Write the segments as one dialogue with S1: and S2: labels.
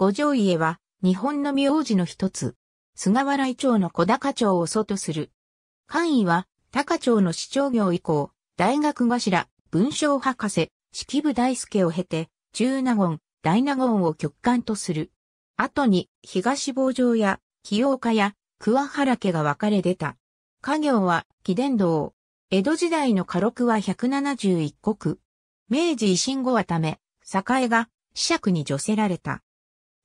S1: 五条家は、日本の名字の一つ。菅原井町の小高町を祖とする。官位は、高町の市長業以降、大学頭、文章博士、式部大輔を経て、中納言、大納言を極官とする。後に、東坊城や、清岡や、桑原家が分かれ出た。家業は、貴殿堂。江戸時代の家禄は171国。明治維新後はため、栄が、子爵に除せられた。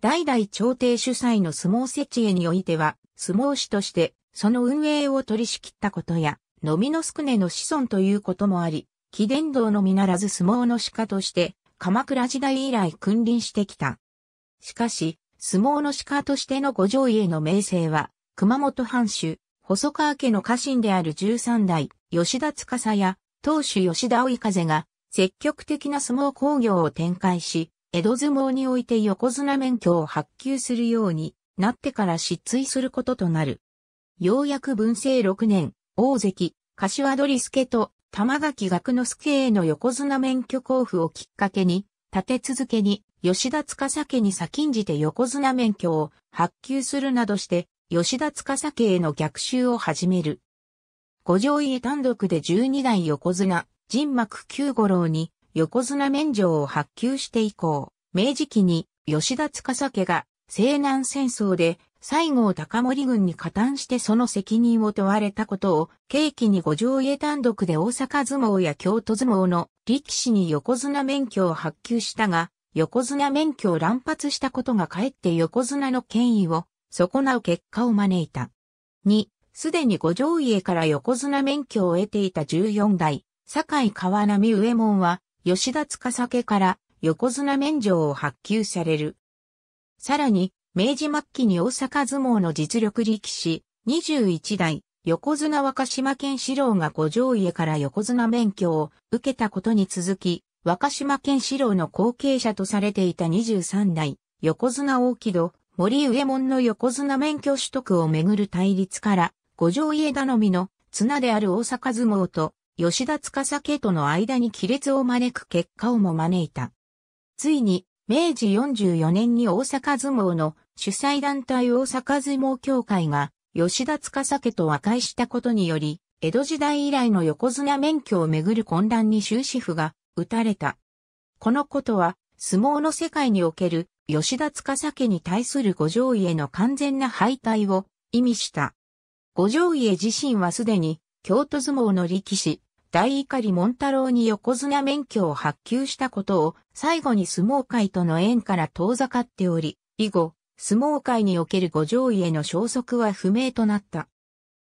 S1: 代々朝廷主催の相撲設置へにおいては、相撲師として、その運営を取り仕切ったことや、のみのすくねの子孫ということもあり、貴殿堂のみならず相撲の鹿として、鎌倉時代以来君臨してきた。しかし、相撲の鹿としての五条家の名声は、熊本藩主、細川家の家臣である十三代、吉田司や、当主吉田追風が、積極的な相撲工業を展開し、江戸相撲において横綱免許を発給するようになってから失墜することとなる。ようやく文政6年、大関、柏取助と玉垣学之助への横綱免許交付をきっかけに、立て続けに吉田司家に先んじて横綱免許を発給するなどして、吉田司家への逆襲を始める。五条家単独で十二代横綱、人幕九五郎に、横綱免状を発給して以降、明治期に吉田司家が西南戦争で西郷隆盛軍に加担してその責任を問われたことを、契機に五条家単独で大阪相撲や京都相撲の力士に横綱免許を発給したが、横綱免許を乱発したことがかえって横綱の権威を損なう結果を招いた。2、すでに五条家から横綱免許を得ていた14代、堺川波上門は、吉田司家から横綱免状を発給される。さらに、明治末期に大阪相撲の実力力士、21代、横綱若島健四郎が五条家から横綱免許を受けたことに続き、若島健四郎の後継者とされていた23代、横綱大木戸、森上門の横綱免許取得をめぐる対立から、五条家頼みの綱である大阪相撲と吉田司家との間に亀裂を招く結果をも招いた。ついに、明治44年に大阪相撲の主催団体大阪相撲協会が吉田司家と和解したことにより、江戸時代以来の横綱免許をめぐる混乱に終止符が打たれた。このことは、相撲の世界における吉田司家に対する五条家の完全な敗退を意味した。五条家自身はすでに京都相撲の力士、大碇門太郎に横綱免許を発給したことを最後に相撲界との縁から遠ざかっており、以後、相撲界における五条家の消息は不明となった。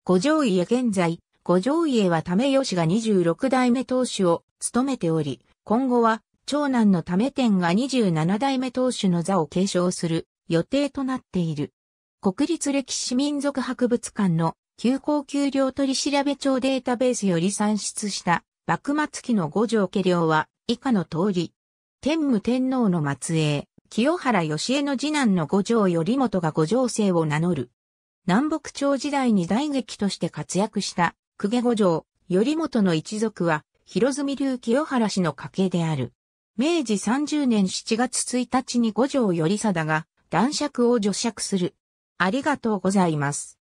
S1: 五条家現在、五条家はたよ吉が26代目当主を務めており、今後は長男のため天が27代目当主の座を継承する予定となっている。国立歴史民族博物館の急行給料取調帳データベースより算出した幕末期の五条家領は以下の通り。天武天皇の末裔、清原義江の次男の五条頼元が五条姓を名乗る。南北朝時代に大劇として活躍した公家五条、頼元の一族は広住流清原氏の家系である。明治30年7月1日に五条頼貞が男爵を除爵する。ありがとうございます。